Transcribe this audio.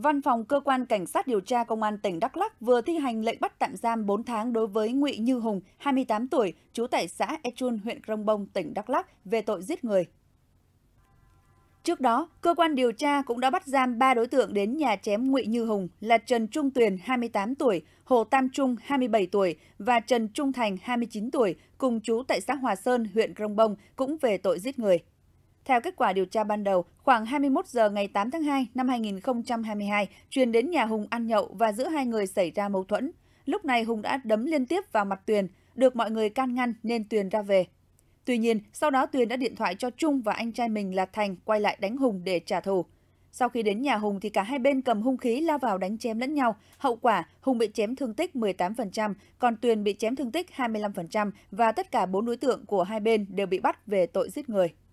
Văn phòng Cơ quan Cảnh sát điều tra Công an tỉnh Đắk Lắc vừa thi hành lệnh bắt tạm giam 4 tháng đối với Ngụy Như Hùng, 28 tuổi, trú tại xã Echun, huyện Krông Bông, tỉnh Đắk Lắc về tội giết người. Trước đó, cơ quan điều tra cũng đã bắt giam 3 đối tượng đến nhà chém Ngụy Như Hùng là Trần Trung Tuyền 28 tuổi, Hồ Tam Trung 27 tuổi và Trần Trung Thành 29 tuổi, cùng chú tại xã Hòa Sơn, huyện Krông Bông cũng về tội giết người. Theo kết quả điều tra ban đầu, khoảng 21 giờ ngày 8 tháng 2 năm 2022, Truyền đến nhà Hùng ăn nhậu và giữa hai người xảy ra mâu thuẫn. Lúc này Hùng đã đấm liên tiếp vào mặt Tuyền, được mọi người can ngăn nên Tuyền ra về. Tuy nhiên, sau đó Tuyền đã điện thoại cho Trung và anh trai mình là Thành quay lại đánh Hùng để trả thù. Sau khi đến nhà Hùng thì cả hai bên cầm hung khí lao vào đánh chém lẫn nhau. Hậu quả, Hùng bị chém thương tích 18%, còn Tuyền bị chém thương tích 25% và tất cả bốn đối tượng của hai bên đều bị bắt về tội giết người.